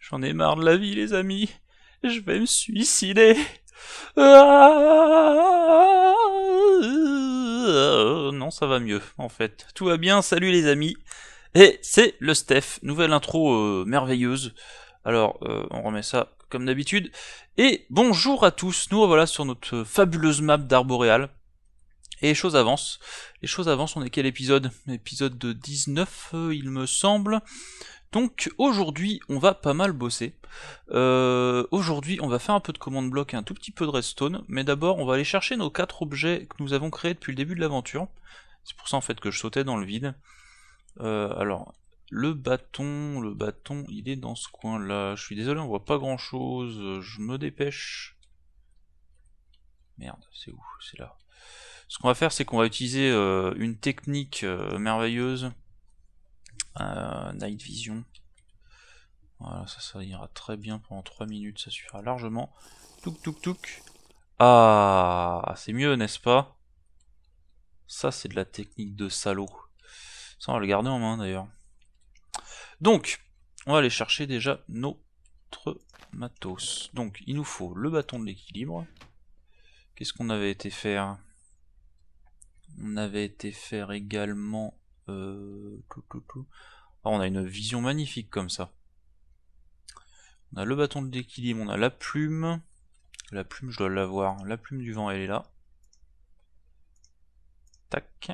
J'en ai marre de la vie, les amis. Je vais me suicider. Ah, non, ça va mieux, en fait. Tout va bien, salut les amis. Et c'est le Steph, nouvelle intro euh, merveilleuse. Alors, euh, on remet ça comme d'habitude. Et bonjour à tous, nous voilà sur notre euh, fabuleuse map d'Arboréal. Et les choses avancent. Les choses avancent, on est quel épisode Épisode de 19, euh, il me semble. Donc aujourd'hui, on va pas mal bosser. Euh, aujourd'hui, on va faire un peu de commande bloc et un tout petit peu de redstone. Mais d'abord, on va aller chercher nos 4 objets que nous avons créés depuis le début de l'aventure. C'est pour ça en fait que je sautais dans le vide. Euh, alors, le bâton, le bâton, il est dans ce coin-là. Je suis désolé, on voit pas grand-chose. Je me dépêche. Merde, c'est où C'est là. Ce qu'on va faire, c'est qu'on va utiliser euh, une technique euh, merveilleuse. Euh, Night Vision. Voilà, ça, ça ira très bien pendant 3 minutes, ça suffira largement. Touc, touc, touc Ah, c'est mieux, n'est-ce pas Ça, c'est de la technique de salaud. Ça, on va le garder en main, d'ailleurs. Donc, on va aller chercher déjà notre matos. Donc, il nous faut le bâton de l'équilibre. Qu'est-ce qu'on avait été faire on avait été faire également... Euh, ah, on a une vision magnifique comme ça. On a le bâton de l'équilibre, on a la plume. La plume, je dois l'avoir. La plume du vent, elle est là. Tac.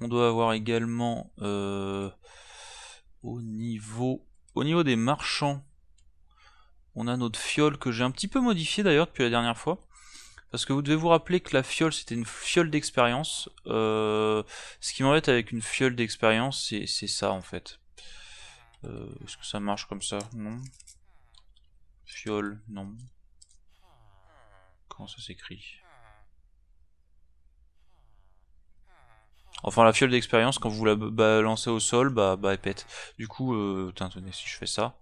On doit avoir également euh, au niveau au niveau des marchands, on a notre fiole que j'ai un petit peu modifié d'ailleurs depuis la dernière fois. Parce que vous devez vous rappeler que la fiole, c'était une fiole d'expérience. Euh, ce qui m'embête avec une fiole d'expérience, c'est ça, en fait. Euh, est-ce que ça marche comme ça Non. Fiole, non. Comment ça s'écrit Enfin, la fiole d'expérience, quand vous la balancez au sol, bah, bah elle pète. Du coup, euh, si je fais ça,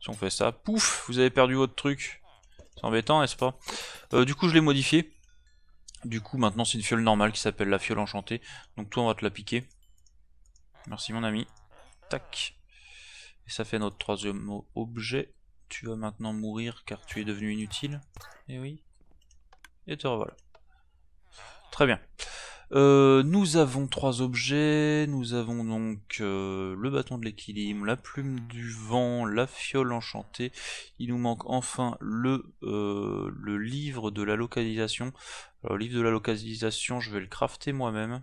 si on fait ça, pouf, vous avez perdu votre truc. C'est embêtant, n'est-ce pas euh, Du coup, je l'ai modifié. Du coup, maintenant, c'est une fiole normale qui s'appelle la fiole enchantée. Donc, toi, on va te la piquer. Merci, mon ami. Tac. Et ça fait notre troisième objet. Tu vas maintenant mourir car tu es devenu inutile. Et eh oui. Et te revoilà. Très bien. Euh, nous avons trois objets, nous avons donc euh, le bâton de l'équilibre, la plume du vent, la fiole enchantée, il nous manque enfin euh, le, livre de la localisation. Alors, le livre de la localisation, je vais le crafter moi-même.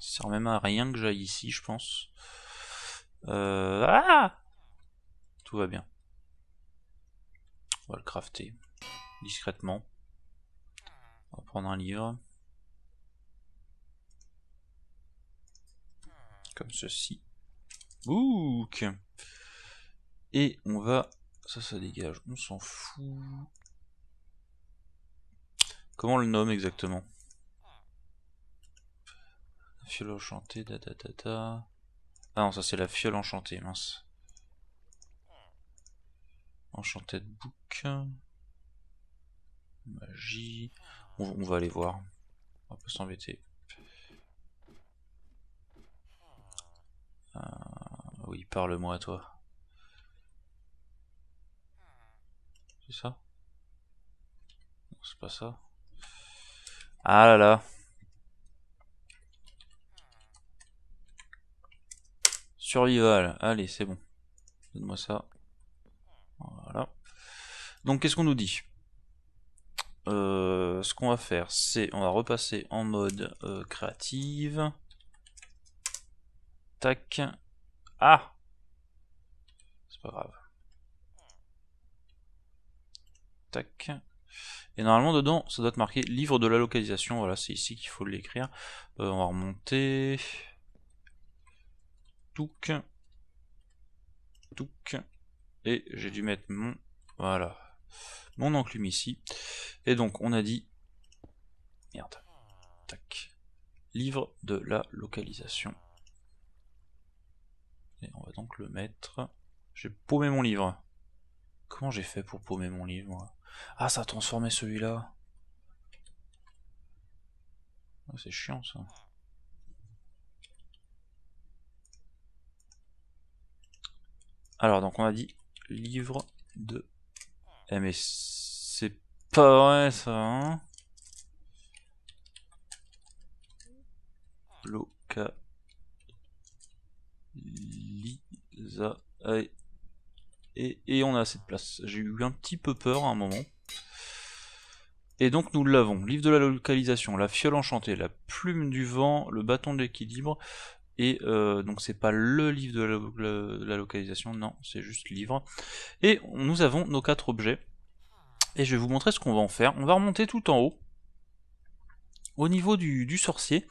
Ça sert même à rien que j'aille ici, je pense. ah Tout va bien. On va le crafter discrètement. On va prendre un livre. comme ceci. Book. Et on va... Ça, ça dégage. On s'en fout. Comment on le nomme exactement Fiole enchantée, da, da, Ah non, ça c'est la fiole enchantée, mince. Enchantée de book. Magie. On, on va aller voir. On va pas s'embêter. parle-moi, à toi. C'est ça c'est pas ça. Ah là là. Survival. Allez, c'est bon. Donne-moi ça. Voilà. Donc, qu'est-ce qu'on nous dit euh, ce qu'on va faire, c'est on va repasser en mode euh, créative. Tac. Ah C'est pas grave. Tac. Et normalement dedans, ça doit être marqué livre de la localisation. Voilà, c'est ici qu'il faut l'écrire. Euh, on va remonter. Et j'ai dû mettre mon... Voilà. Mon enclume ici. Et donc on a dit... Merde. Tac. Livre de la localisation on va donc le mettre... J'ai paumé mon livre. Comment j'ai fait pour paumer mon livre Ah, ça a transformé celui-là. C'est chiant ça. Alors, donc on a dit livre de... Eh mais c'est pas vrai ça, hein Lisa. Et, on a assez de place. J'ai eu un petit peu peur à un moment. Et donc nous l'avons. Livre de la localisation, la fiole enchantée, la plume du vent, le bâton de l'équilibre. Et euh, donc c'est pas le livre de la, localisation, non, c'est juste livre. Et nous avons nos quatre objets. Et je vais vous montrer ce qu'on va en faire. On va remonter tout en haut. Au niveau du sorcier,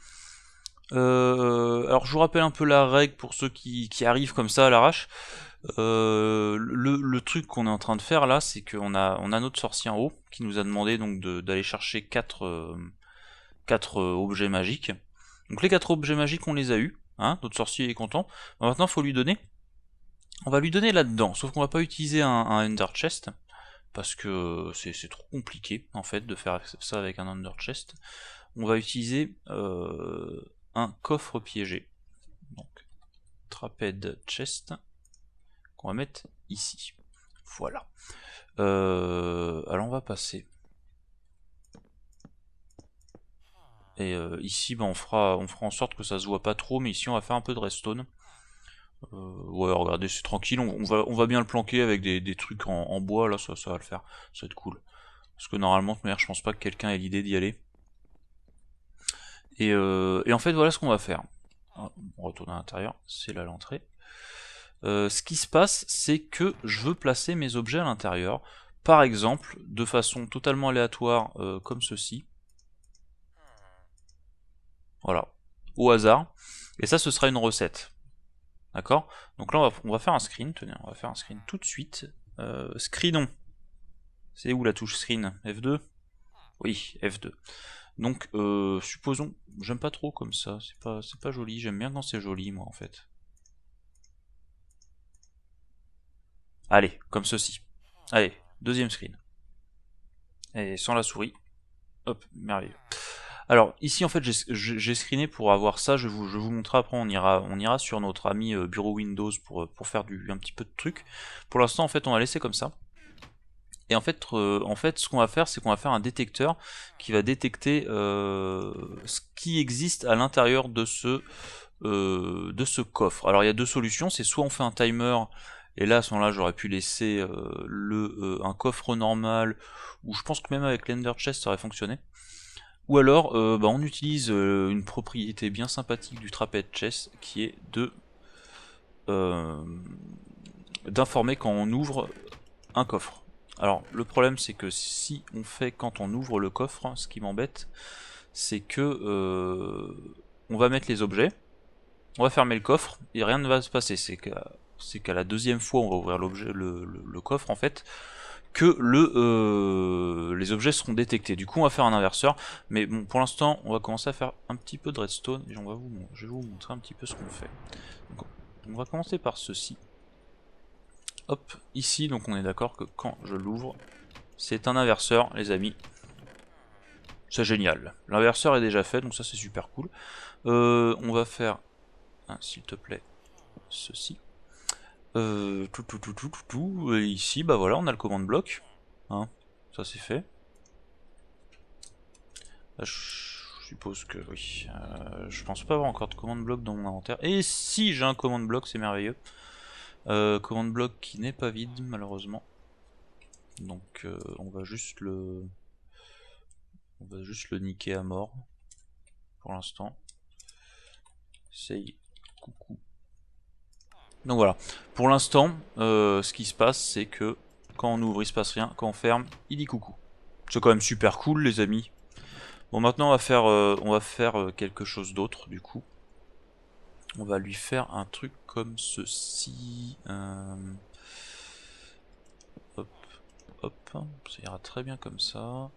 euh, alors je vous rappelle un peu la règle pour ceux qui, arrivent comme ça à l'arrache. Euh, le, truc qu'on est en train de faire là, c'est qu'on a, on a notre sorcier en haut qui nous a demandé donc d'aller chercher 4 quatre, euh, objets magiques. Donc les 4 objets magiques, on les a eus. Hein, notre sorcier est content. maintenant, il faut lui donner. On va lui donner là-dedans, sauf qu'on va pas utiliser un, Ender Chest parce que c'est trop compliqué en fait de faire ça avec un Under Chest. On va utiliser un coffre piégé. Donc, trapède chest, qu'on va mettre ici. Voilà. Euh, alors on va passer. Et euh, ici, ben on, fera, on fera en sorte que ça se voit pas trop, mais ici on va faire un peu de redstone. Euh, ouais, regardez, c'est tranquille, on, va, on va bien le planquer avec des, trucs en, bois, là, ça, ça va le faire, ça va être cool. Parce que normalement, je pense pas que quelqu'un ait l'idée d'y aller. Euh, et, en fait, voilà ce qu'on va faire. Ah, on retourne à l'intérieur, c'est là l'entrée. Euh, ce qui se passe, c'est que je veux placer mes objets à l'intérieur. Par exemple, de façon totalement aléatoire, euh, comme ceci. Voilà, au hasard. Et ça, ce sera une recette. D'accord Donc là, on va, faire un screen. Tenez, on va faire un screen tout de suite. Euh, screenons. C'est où la touche screen F2 Oui, F2. Donc, euh, supposons, j'aime pas trop comme ça, c'est pas, pas joli, j'aime bien quand c'est joli, moi, en fait. Allez, comme ceci. Allez, deuxième screen. Et sans la souris. Hop, merveilleux. Alors ici en fait j'ai screené pour avoir ça, je vous, je vous montrerai après, on ira, on ira sur notre ami euh, bureau Windows pour, euh, pour faire du, un petit peu de trucs. Pour l'instant en fait on va laisser comme ça. Et en fait, euh, en fait ce qu'on va faire, c'est qu'on va faire un détecteur qui va détecter euh, ce qui existe à l'intérieur de ce euh, de ce coffre. Alors il y a deux solutions, c'est soit on fait un timer et là à ce moment-là j'aurais pu laisser le un coffre normal ou je pense que même avec l'Ender Chest ça aurait fonctionné. Ou alors bah, on utilise une propriété bien sympathique du trapèze chest qui est de d'informer quand on ouvre un coffre. Alors, le problème, c'est que si on fait quand on ouvre le coffre, ce qui m'embête, c'est que euh, on va mettre les objets, on va fermer le coffre, et rien ne va se passer. C'est qu'à la deuxième fois, on va ouvrir l'objet, le, coffre, en fait, que euh, les objets seront détectés. Du coup, on va faire un inverseur, mais bon, pour l'instant, on va commencer à faire un petit peu de redstone, et vous, je vais vous montrer un petit peu ce qu'on fait. on va commencer par ceci hop, ici. Donc on est d'accord que quand je l'ouvre, c'est un inverseur, les amis. C'est génial. L'inverseur est déjà fait, donc ça c'est super cool. Euh, on va faire, hein, s'il te plaît, ceci. Euh, tout, tout, tout, tout, tout, Et ici, bah voilà, on a le commande bloc. Hein, ça c'est fait. je suppose que oui. Euh, je pense pas avoir encore de commande bloc dans mon inventaire. Et si j'ai un commande bloc, c'est merveilleux. Euh, commande bloc qui n'est pas vide malheureusement. Donc euh, on va juste le. On va juste le niquer à mort pour l'instant. c'est coucou. Donc voilà. Pour l'instant, euh, ce qui se passe, c'est que quand on ouvre, il se passe rien. Quand on ferme, il dit coucou. C'est quand même super cool, les amis. Bon, maintenant, on va faire, on va faire quelque chose d'autre, du coup on va lui faire un truc comme ceci. Euh, hop, hop, ça ira très bien comme ça.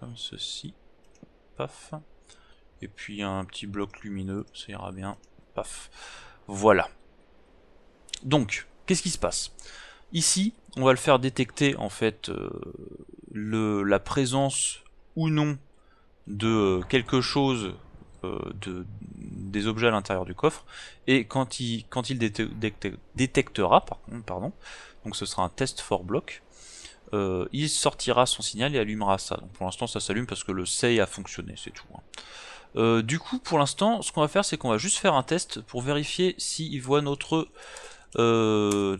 Comme ceci. Paf. Et puis un petit bloc lumineux, ça ira bien. Paf. Voilà. Donc, qu'est-ce qui se passe Ici, on va le faire détecter en fait euh, le, la présence ou non de euh, quelque chose euh, de, des objets à l'intérieur du coffre et quand il, quand il détectera pardon, donc ce sera un test for block euh, il sortira son signal et allumera ça donc pour l'instant ça s'allume parce que le say a fonctionné c'est tout hein. du coup pour l'instant ce qu'on va faire c'est qu'on va juste faire un test pour vérifier s'il voit notre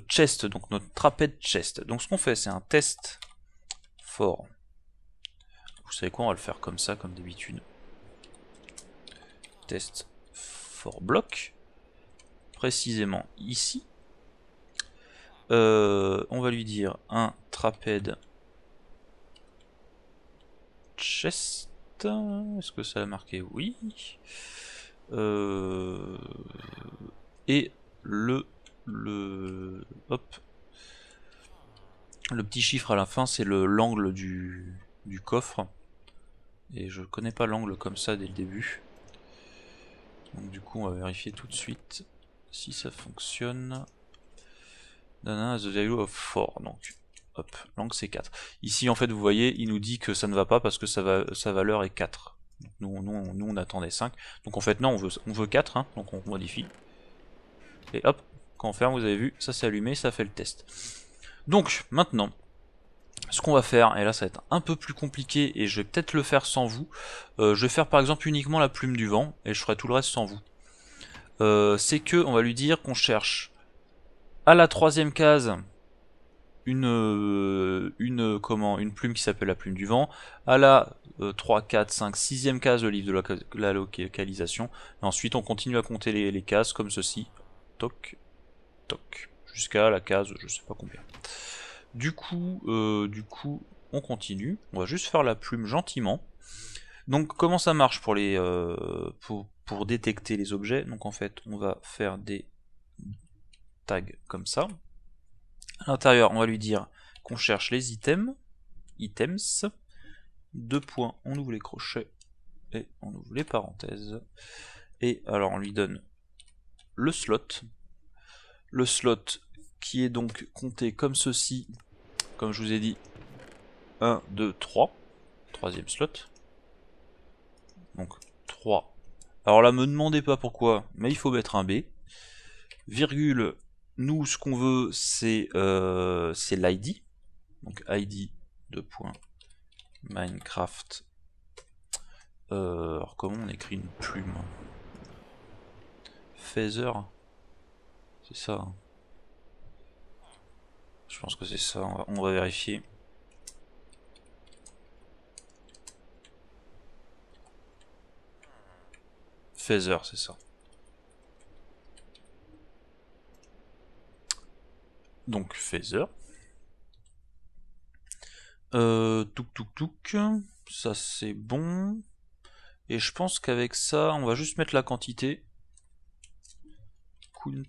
chest donc notre trapèze chest donc ce qu'on fait c'est un test for vous savez quoi, on va le faire comme ça, comme d'habitude. Test for block. Précisément ici. Euh, on va lui dire un trapède chest. Est-ce que ça a marqué Oui. Euh, et le, le, hop, le petit chiffre à la fin, c'est l'angle du, du coffre. Et je connais pas l'angle comme ça dès le début. Donc du coup on va vérifier tout de suite si ça fonctionne. Dana the value of 4 donc. Hop, l'angle c'est 4. Ici en fait vous voyez il nous dit que ça ne va pas parce que sa, valeur est 4. nous, nous, on attendait 5. Donc en fait non on veut, on veut 4, hein. donc on modifie. Et hop, quand on ferme vous avez vu ça s'est allumé, ça fait le test. Donc maintenant ce qu'on va faire, et là ça va être un peu plus compliqué et je vais peut-être le faire sans vous, euh, je vais faire par exemple uniquement la plume du vent et je ferai tout le reste sans vous. Euh, c'est que on va lui dire qu'on cherche à la troisième case une, euh, une, comment, une plume qui s'appelle la plume du vent, à la 3, 4, 5, 6 case le livre de la, localisation, et ensuite on continue à compter les, cases comme ceci, toc, toc, jusqu'à la case je sais pas combien. Du coup, euh, du coup, on continue. On va juste faire la plume gentiment. Donc comment ça marche pour les euh, pour, pour, détecter les objets Donc en fait, on va faire des tags comme ça. À l'intérieur, on va lui dire qu'on cherche les items, items, deux points, on ouvre les crochets et on ouvre les parenthèses. Et alors on lui donne le slot. Le slot qui est donc compté comme ceci comme je vous ai dit, 1, 2, 3. Troisième slot. Donc 3. Alors là, me demandez pas pourquoi, mais il faut mettre un B. Virgule, nous, ce qu'on veut, c'est euh, l'ID. Donc ID, de points, Minecraft. Euh, alors comment on écrit une plume Phaser C'est ça. Hein. Je pense que c'est ça, on va, vérifier. Phaser, c'est ça. Donc Phaser. Euh, touk touk touk. Ça c'est bon. Et je pense qu'avec ça, on va juste mettre la quantité.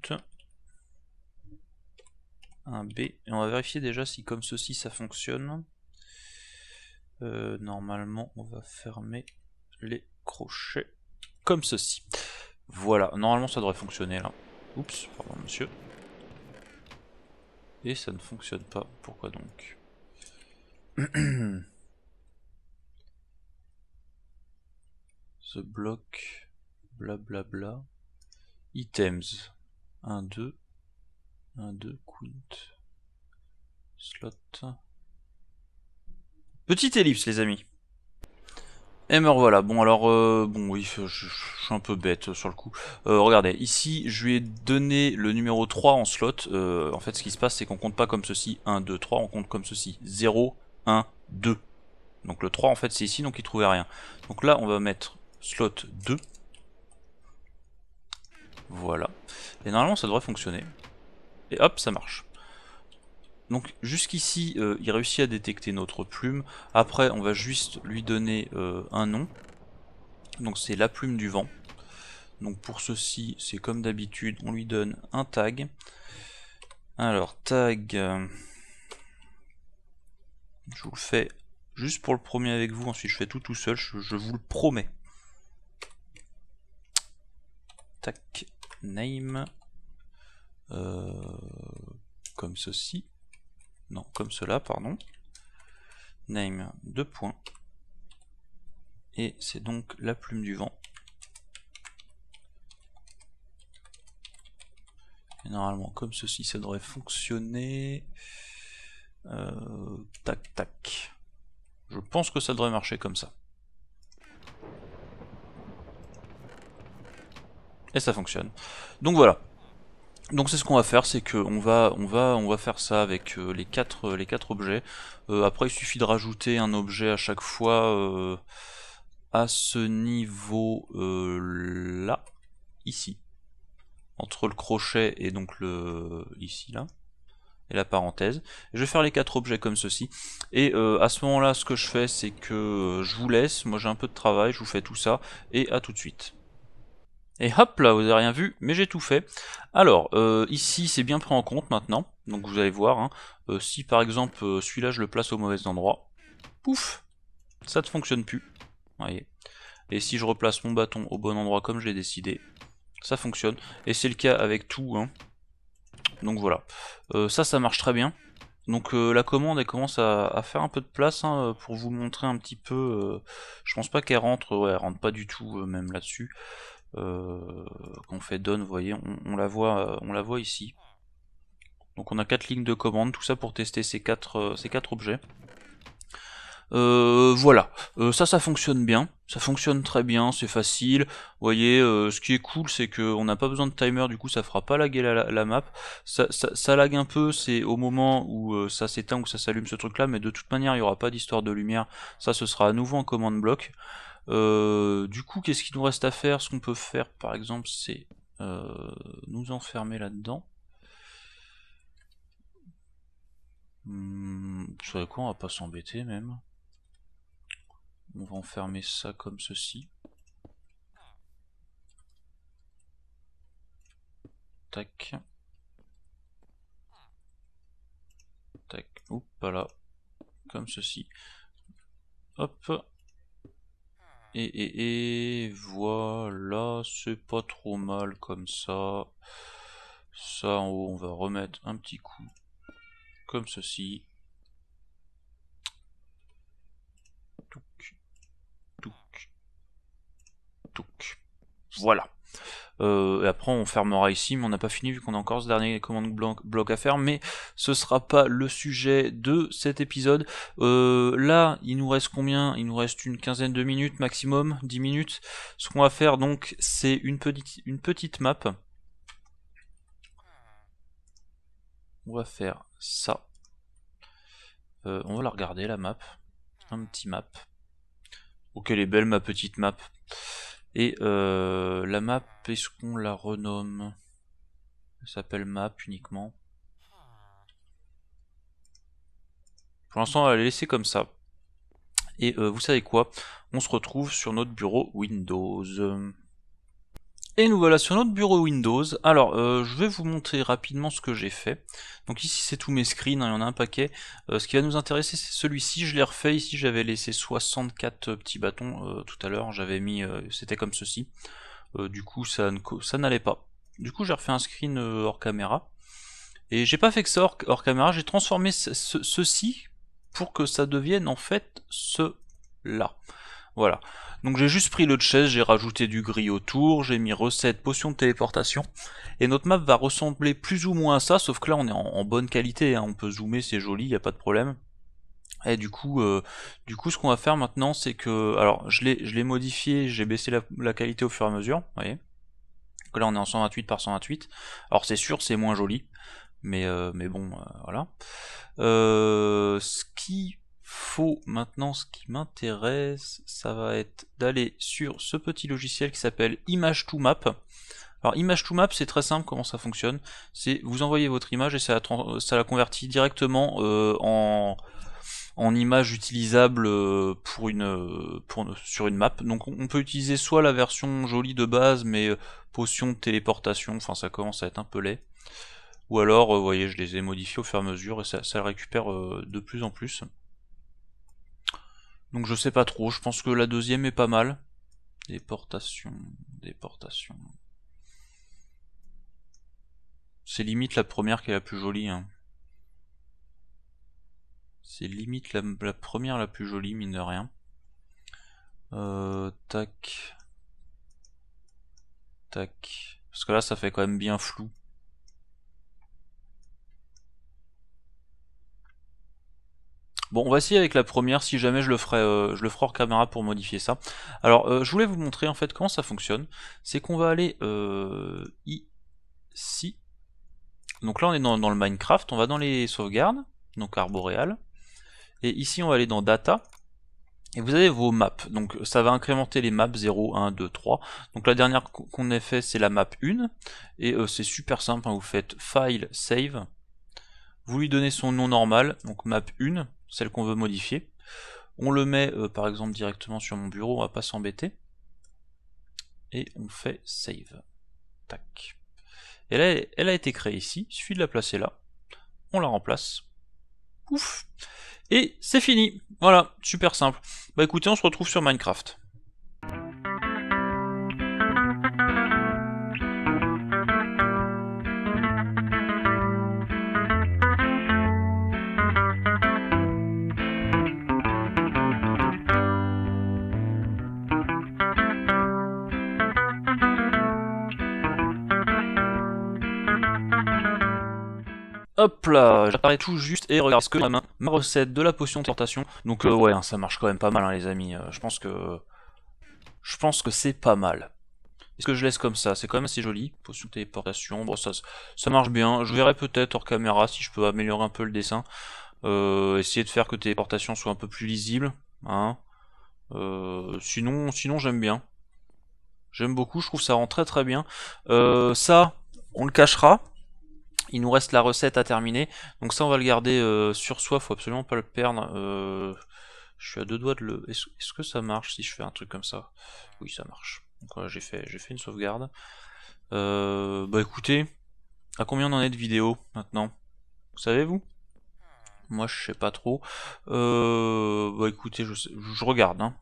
Count un B. Et on va vérifier déjà si comme ceci ça fonctionne. Euh, normalement on va fermer les crochets comme ceci. Voilà, normalement ça devrait fonctionner là. Oups, pardon monsieur. Et ça ne fonctionne pas, pourquoi donc The block blablabla, items, 1, 2, 1, 2, quint. Slot. Petite ellipse, les amis. Et me revoilà. Bon, alors, euh, bon, oui, je, suis un peu bête euh, sur le coup. Euh, regardez, ici, je lui ai donné le numéro 3 en slot. en fait, ce qui se passe, c'est qu'on compte pas comme ceci. 1, 2, 3, on compte comme ceci. 0, 1, 2. Donc le 3, en fait, c'est ici, donc il trouvait rien. Donc là, on va mettre slot 2. Voilà. Et normalement, ça devrait fonctionner et hop, ça marche. Donc jusqu'ici, euh, il réussit à détecter notre plume. Après, on va juste lui donner euh, un nom. Donc c'est la plume du vent. Donc pour ceci, c'est comme d'habitude, on lui donne un tag. Alors tag, euh, je vous le fais juste pour le premier avec vous, ensuite je fais tout tout seul, je, vous le promets. Tac, name, euh, comme ceci, non, comme cela, pardon, name 2 points, et c'est donc la plume du vent. Et normalement, comme ceci, ça devrait fonctionner. Euh, tac, tac. Je pense que ça devrait marcher comme ça. Et ça fonctionne. Donc voilà. Donc c'est ce qu'on va faire, c'est qu'on va, on va, on va faire ça avec euh, les quatre, les quatre objets. Euh, après, il suffit de rajouter un objet à chaque fois euh, à ce niveau là, ici, entre le crochet et donc le ici là et la parenthèse. Je vais faire les quatre objets comme ceci. Et à ce moment-là, ce que je fais, c'est que je vous laisse. Moi, j'ai un peu de travail, je vous fais tout ça. Et à tout de suite. Et hop là, vous avez rien vu, mais j'ai tout fait. Alors, euh, ici c'est bien pris en compte maintenant, donc vous allez voir, hein. euh, si par exemple euh, celui-là je le place au mauvais endroit, pouf, ça ne fonctionne plus, voyez. Et si je replace mon bâton au bon endroit comme je l'ai décidé, ça fonctionne. Et c'est le cas avec tout, hein. donc voilà. ça, ça marche très bien. Donc la commande elle commence à, faire un peu de place hein, pour vous montrer un petit peu. je pense pas qu'elle rentre, ouais, elle rentre pas du tout même là-dessus. Euh, qu'on on fait donne vous voyez, on, la voit, euh, on la voit ici. Donc on a quatre lignes de commande, tout ça pour tester ces quatre, euh, ces quatre objets. voilà, ça ça fonctionne bien, ça fonctionne très bien, c'est facile. Vous voyez, ce qui est cool, c'est qu'on n'a pas besoin de timer, du coup ça fera pas laguer la, map. Ça, ça, lag un peu, c'est au moment où ça s'éteint ou ça s'allume ce truc là, mais de toute manière il n'y aura pas d'histoire de lumière. Ça ce sera à nouveau en commande bloc. Euh, du coup, qu'est-ce qu'il nous reste à faire Ce qu'on peut faire, par exemple, c'est euh, nous enfermer là-dedans. Hum, vous quoi On va pas s'embêter, même. On va enfermer ça comme ceci. Tac. Tac. Oups, là. Comme ceci. Hop. Et, voilà, c'est pas trop mal comme ça. Ça en haut, on va remettre un petit coup comme ceci. Touc, touc, Voilà. Euh, et après, on fermera ici, mais on n'a pas fini vu qu'on a encore ce dernier commande bloc, à faire. Mais ce sera pas le sujet de cet épisode. Euh, là, il nous reste combien Il nous reste une quinzaine de minutes maximum, 10 minutes. Ce qu'on va faire donc, c'est une petite, une petite map. On va faire ça. Euh, on va la regarder la map. Un petit map. Ok, elle est belle ma petite map. Et euh, la map, est-ce qu'on la renomme Elle s'appelle map uniquement. Pour l'instant, on va la laisser comme ça. Et euh, vous savez quoi On se retrouve sur notre bureau Windows. Et nous voilà sur notre bureau Windows. Alors, euh, je vais vous montrer rapidement ce que j'ai fait. Donc ici, c'est tous mes screens, hein, il y en a un paquet. Euh, ce qui va nous intéresser, c'est celui-ci. Je l'ai refait. Ici, j'avais laissé 64 euh, petits bâtons tout à l'heure. J'avais mis... C'était comme ceci. du coup, ça n'allait pas. Du coup, j'ai refait un screen hors caméra. Et j'ai pas fait que ça hors, caméra. J'ai transformé ceci pour que ça devienne en fait ce là. Voilà. Donc j'ai juste pris le chest, j'ai rajouté du gris autour, j'ai mis recette, potion de téléportation, et notre map va ressembler plus ou moins à ça, sauf que là on est en, bonne qualité, hein. on peut zoomer, c'est joli, il n'y a pas de problème. Et du coup, euh, du coup, ce qu'on va faire maintenant, c'est que, alors, je l'ai modifié, j'ai baissé la, qualité au fur et à mesure, vous voyez. Donc là, on est en 128 par 128. Alors, c'est sûr, c'est moins joli, mais, euh, mais bon, euh, voilà. Euh, ce qui faut maintenant ce qui m'intéresse, ça va être d'aller sur ce petit logiciel qui s'appelle image to map. Alors image to map c'est très simple comment ça fonctionne, c'est vous envoyez votre image et ça la, convertit directement euh, en, en image utilisable euh, euh, pour une, sur une map. Donc on peut utiliser soit la version jolie de base, mais potion de téléportation, enfin ça commence à être un peu laid. Ou alors, vous voyez, je les ai modifiés au fur et à mesure et ça, ça récupère de plus en plus. Donc je sais pas trop, je pense que la deuxième est pas mal. Déportation, déportation. C'est limite la première qui est la plus jolie. Hein. C'est limite la, première la plus jolie, mine de rien. Euh, tac. Tac. Parce que là, ça fait quand même bien flou. Bon, on va essayer avec la première, si jamais je le ferai, euh, je le ferai hors caméra pour modifier ça. Alors, euh, je voulais vous montrer en fait comment ça fonctionne. C'est qu'on va aller euh, ici. Donc là, on est dans, le Minecraft, on va dans les sauvegardes, donc arboréal. Et ici, on va aller dans Data. Et vous avez vos maps, donc ça va incrémenter les maps 0, 1, 2, 3. Donc la dernière qu'on ait fait, c'est la map 1. Et c'est super simple, hein. vous faites File, Save. Vous lui donnez son nom normal, donc map 1 celle qu'on veut modifier. On le met euh, par exemple directement sur mon bureau, on va pas s'embêter. Et on fait save. Tac. Et elle a été créée ici, il suffit de la placer là. On la remplace. Ouf Et c'est fini Voilà, super simple. Bah écoutez, on se retrouve sur Minecraft. Hop là, j'apparais tout juste et regarde ce que j'ai ma main, ma recette de la potion de tentation. Donc euh, ouais, hein, ça marche quand même pas mal hein, les amis, euh, je pense que... Je pense que c'est pas mal. Est-ce que je laisse comme ça C'est quand même assez joli. Potion de téléportation, bon ça, ça marche bien. Je verrai peut-être hors caméra si je peux améliorer un peu le dessin. Euh, essayer de faire que téléportation soit un peu plus lisible. Hein. sinon, sinon j'aime bien. J'aime beaucoup, je trouve ça rend très très bien. ça, on le cachera, il nous reste la recette à terminer. Donc ça, on va le garder euh, sur soi. Faut absolument pas le perdre. Euh, je suis à deux doigts de le... Est-ce que ça marche si je fais un truc comme ça Oui, ça marche. Donc voilà, j'ai fait, une sauvegarde. Euh, bah écoutez, à combien on en est de vidéos maintenant Vous savez, vous Moi, je sais pas trop. bah écoutez, je, regarde. Hein.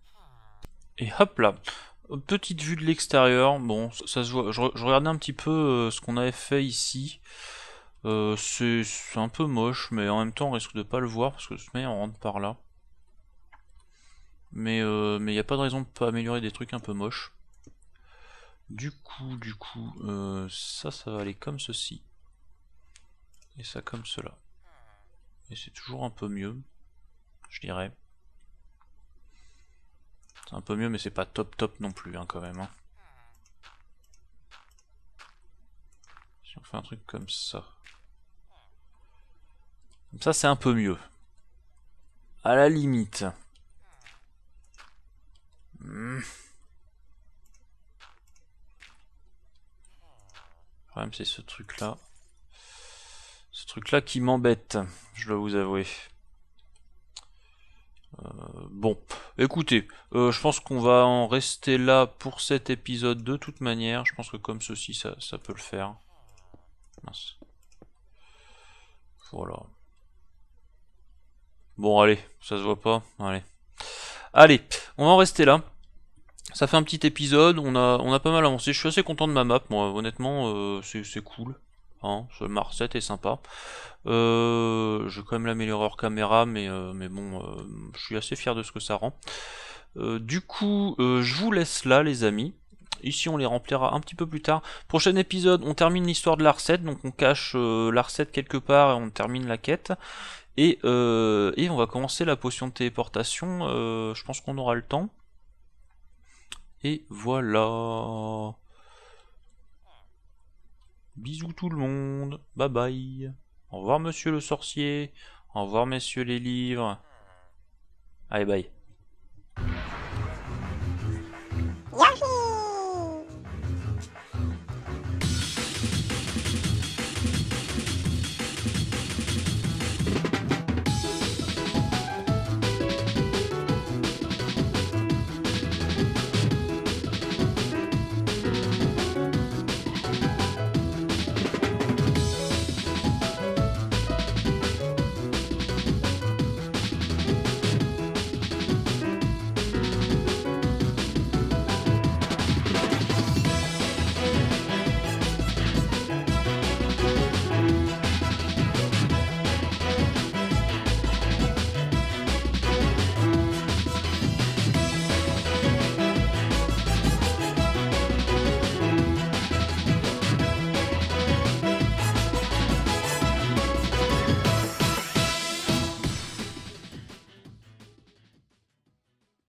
Et hop là Petite vue de l'extérieur, bon, ça, se voit, je, je, regardais un petit peu ce qu'on avait fait ici. Euh, c'est un peu moche, mais en même temps on risque de pas le voir parce que de toute manière on rentre par là. Mais euh, mais il n'y a pas de raison de pas améliorer des trucs un peu moches. Du coup, du coup, euh, ça, ça va aller comme ceci. Et ça comme cela. Et c'est toujours un peu mieux, je dirais. C'est un peu mieux, mais c'est pas top top non plus, hein, quand même. Hein. Si on fait un truc comme ça. Comme ça, c'est un peu mieux. À la limite. Hmm. Le c'est ce truc-là. Ce truc-là qui m'embête, je dois vous avouer. Euh, bon, écoutez, euh, je pense qu'on va en rester là pour cet épisode de toute manière. Je pense que comme ceci, ça, ça peut le faire. Voilà. Bon, allez, ça se voit pas. Allez. Allez, on va en rester là. Ça fait un petit épisode, on a, on a pas mal avancé. Je suis assez content de ma map, moi, honnêtement, euh, c'est cool. Hein, ce est sympa. Euh, je vais quand même l'améliorer hors caméra, mais, euh, mais bon, je suis assez fier de ce que ça rend. du coup, je vous laisse là, les amis. Ici, on les remplira un petit peu plus tard. Prochain épisode, on termine l'histoire de recette. Donc, on cache la recette quelque part et on termine la quête. Euh, et, on va commencer la potion de téléportation, euh, je pense qu'on aura le temps. Et voilà. Bisous tout le monde, bye bye. Au revoir monsieur le sorcier, au revoir messieurs les livres. Allez bye.